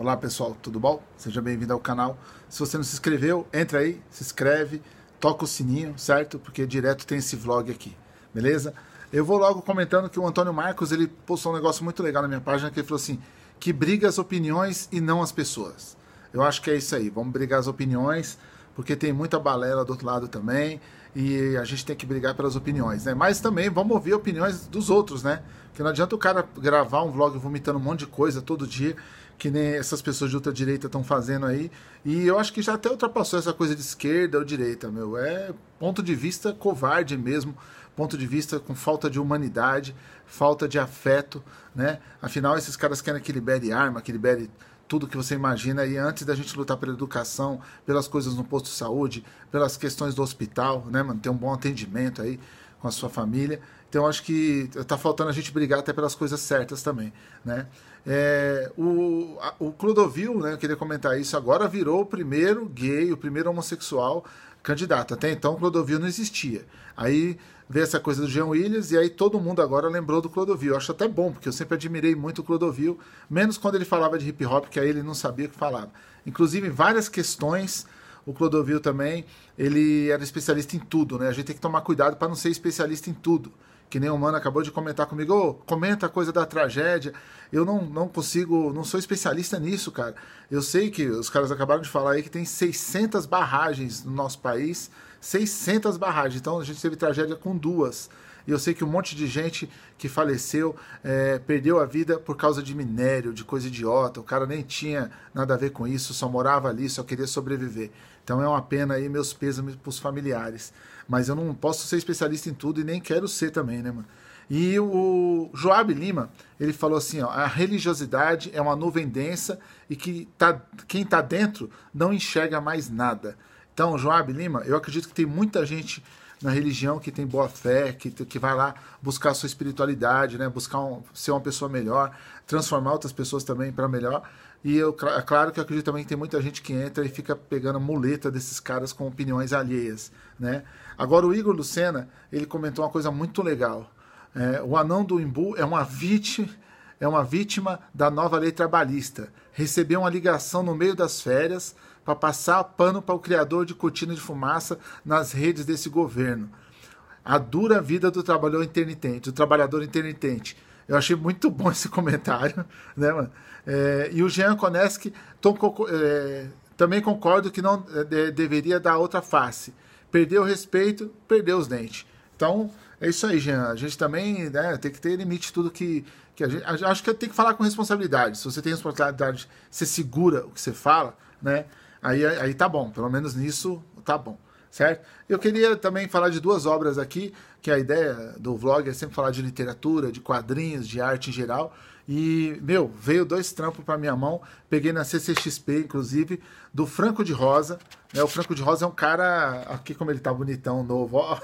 Olá pessoal, tudo bom? Seja bem-vindo ao canal. Se você não se inscreveu, entra aí, se inscreve, toca o sininho, certo? Porque direto tem esse vlog aqui, beleza? Eu vou logo comentando que o Antônio Marcos ele postou um negócio muito legal na minha página que ele falou assim: que briga as opiniões e não as pessoas. Eu acho que é isso aí. Vamos brigar as opiniões, porque tem muita balela do outro lado também e a gente tem que brigar pelas opiniões, né? Mas também vamos ouvir opiniões dos outros, né? Porque não adianta o cara gravar um vlog vomitando um monte de coisa todo dia que nem essas pessoas de outra direita estão fazendo aí. E eu acho que já até ultrapassou essa coisa de esquerda ou direita, meu. É ponto de vista covarde mesmo, ponto de vista com falta de humanidade, falta de afeto, né? Afinal, esses caras querem que libere arma, que libere tudo que você imagina e antes da gente lutar pela educação, pelas coisas no posto de saúde, pelas questões do hospital, né, mano? Ter um bom atendimento aí com a sua família. Então acho que está faltando a gente brigar até pelas coisas certas também, né? É, o, a, o Clodovil, né, eu queria comentar isso, agora virou o primeiro gay, o primeiro homossexual candidato. Até então Clodovil não existia. Aí veio essa coisa do Jean Williams e aí todo mundo agora lembrou do Clodovil. Eu acho até bom, porque eu sempre admirei muito o Clodovil, menos quando ele falava de hip hop, que aí ele não sabia o que falava. Inclusive várias questões o Clodovil também, ele era especialista em tudo, né? A gente tem que tomar cuidado para não ser especialista em tudo que nem o Mano acabou de comentar comigo, oh, comenta a coisa da tragédia. Eu não, não consigo, não sou especialista nisso, cara. Eu sei que os caras acabaram de falar aí que tem 600 barragens no nosso país, 600 barragens. Então a gente teve tragédia com duas. E eu sei que um monte de gente que faleceu é, perdeu a vida por causa de minério, de coisa idiota. O cara nem tinha nada a ver com isso, só morava ali, só queria sobreviver. Então é uma pena aí, meus pêsames para os familiares. Mas eu não posso ser especialista em tudo e nem quero ser também, né, mano? E o Joab Lima, ele falou assim, ó, a religiosidade é uma nuvem densa e que tá, quem está dentro não enxerga mais nada. Então, Joab Lima, eu acredito que tem muita gente na religião que tem boa fé, que, que vai lá buscar a sua espiritualidade, né? buscar um, ser uma pessoa melhor, transformar outras pessoas também para melhor. E eu, é claro que eu acredito também que tem muita gente que entra e fica pegando muleta desses caras com opiniões alheias. Né? Agora, o Igor Lucena, ele comentou uma coisa muito legal. É, o anão do Imbu é uma vítima é uma vítima da nova lei trabalhista. Recebeu uma ligação no meio das férias para passar pano para o criador de cortina de fumaça nas redes desse governo. A dura vida do trabalhador intermitente, do trabalhador intermitente. Eu achei muito bom esse comentário, né, mano? É, e o Jean Koneski é, também concordo que não é, deveria dar outra face. Perdeu o respeito, perdeu os dentes. Então, é isso aí, Jean. A gente também né, tem que ter limite tudo que, que a gente. acho que tem que falar com responsabilidade. Se você tem responsabilidade, você segura o que você fala, né? Aí, aí tá bom, pelo menos nisso tá bom, certo? Eu queria também falar de duas obras aqui, que a ideia do vlog é sempre falar de literatura, de quadrinhos, de arte em geral. E, meu, veio dois trampos para minha mão. Peguei na CCXP, inclusive, do Franco de Rosa. Né? O Franco de Rosa é um cara. Aqui, como ele tá bonitão, novo, ó.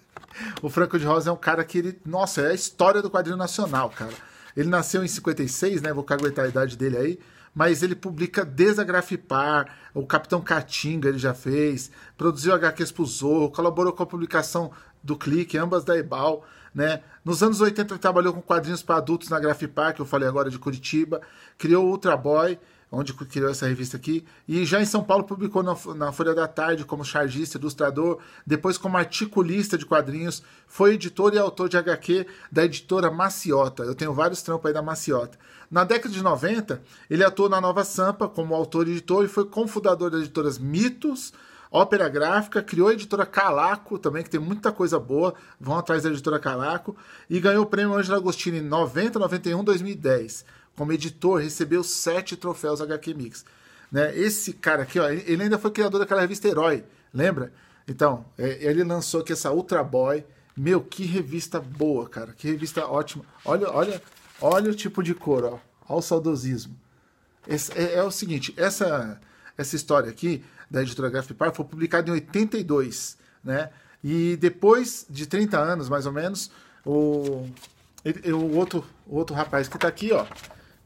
o Franco de Rosa é um cara que ele. Nossa, é a história do quadrinho nacional, cara. Ele nasceu em 56, né? Vou caguetar a idade dele aí mas ele publica desde a Grafipar, o Capitão Catinga ele já fez, produziu HQs pro Zorro, colaborou com a publicação do Clique, ambas da Ebal, né? Nos anos 80 ele trabalhou com quadrinhos para adultos na Grafipar, que eu falei agora de Curitiba, criou o Ultra Boy, onde criou essa revista aqui, e já em São Paulo publicou na, na, Folha da Tarde como chargista, ilustrador, depois como articulista de quadrinhos, foi editor e autor de HQ da editora Maciota. Eu tenho vários trampos aí da Maciota. Na década de 90, ele atuou na Nova Sampa como autor e editor e foi cofundador das editoras Mitos, Ópera Gráfica, criou a editora Calaco também, que tem muita coisa boa, vão atrás da editora Calaco, e ganhou o prêmio Angela Agostini em 90, 91, 2010 como editor, recebeu sete troféus HQ Mix. Né? Esse cara aqui, ó, ele ainda foi criador daquela revista Herói, lembra? Então, é, ele lançou aqui essa Ultra Boy. Meu, que revista boa, cara. Que revista ótima. Olha, olha, olha o tipo de cor, ó. Olha o saudosismo. Esse, é, é, o seguinte, essa essa história aqui da editora Graphic Park foi publicada em 82, né? E depois de 30 anos, mais ou menos, o, ele, o outro o outro rapaz que está aqui, ó,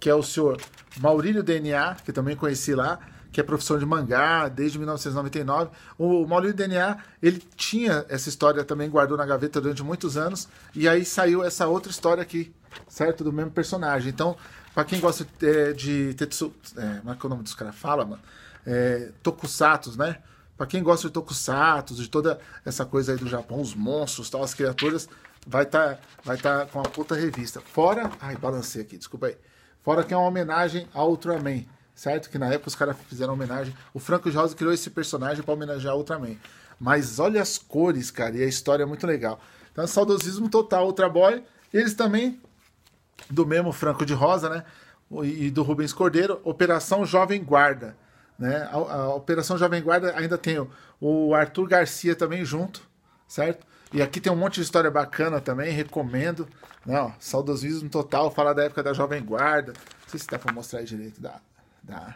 que é o senhor Maurílio DNA, que também conheci lá, que é profissão de mangá desde 1999. O Maurílio DNA, ele tinha essa história também, guardou na gaveta durante muitos anos, e aí saiu essa outra história aqui, certo? Do mesmo personagem. Então, para quem gosta é, de Tetsu. É, como é que é o nome dos caras? Fala, mano. É, tokusatsu, né? Para quem gosta de tokusatsu, de toda essa coisa aí do Japão, os monstros, tal, as criaturas, vai estar tá, vai tá com a puta revista. Fora. Ai, balancei aqui, desculpa aí. Fora que é uma homenagem ao Ultraman, certo? Que na época os caras fizeram homenagem. O Franco Jose criou esse personagem para homenagear o Ultraman. Mas olha as cores, cara, e a história é muito legal. Então, saudosismo total, Ultra Boy. eles também, do mesmo Franco de Rosa, né? E do Rubens Cordeiro, Operação Jovem Guarda. Né? A, a Operação Jovem Guarda ainda tem o, o Arthur Garcia também junto, certo? E aqui tem um monte de história bacana também, recomendo. Não, né, saudosismo total, fala da época da Jovem Guarda. Não sei se dá pra mostrar aí direito. Dá, dá.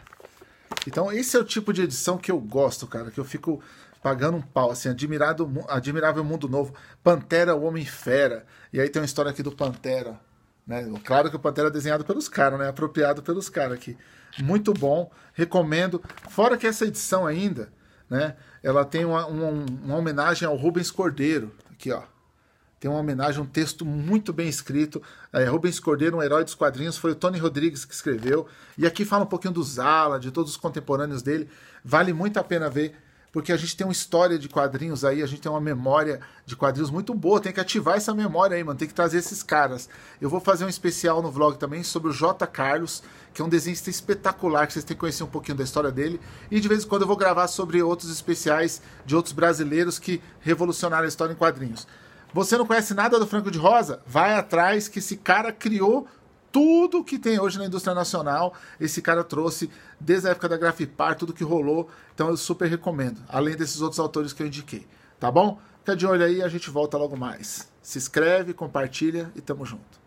Então, esse é o tipo de edição que eu gosto, cara, que eu fico pagando um pau, assim, admirado, admirável mundo novo. Pantera, o Homem Fera. E aí tem uma história aqui do Pantera. Né? Claro que o Pantera é desenhado pelos caras, né? Apropriado pelos caras aqui. Muito bom, recomendo. Fora que essa edição ainda, né? Ela tem uma, uma, uma homenagem ao Rubens Cordeiro, aqui ó. Tem uma homenagem, um texto muito bem escrito. É, Rubens Cordeiro, um herói dos quadrinhos, foi o Tony Rodrigues que escreveu. E aqui fala um pouquinho do Zala, de todos os contemporâneos dele. Vale muito a pena ver porque a gente tem uma história de quadrinhos aí, a gente tem uma memória de quadrinhos muito boa, tem que ativar essa memória aí, mano, tem que trazer esses caras. Eu vou fazer um especial no vlog também sobre o J. Carlos, que é um desenhista espetacular, que vocês têm que conhecer um pouquinho da história dele, e de vez em quando eu vou gravar sobre outros especiais de outros brasileiros que revolucionaram a história em quadrinhos. Você não conhece nada do Franco de Rosa? Vai atrás que esse cara criou tudo que tem hoje na indústria nacional, esse cara trouxe desde a época da Grafipar, tudo que rolou. Então eu super recomendo, além desses outros autores que eu indiquei. Tá bom? Fica de olho aí, a gente volta logo mais. Se inscreve, compartilha e tamo junto.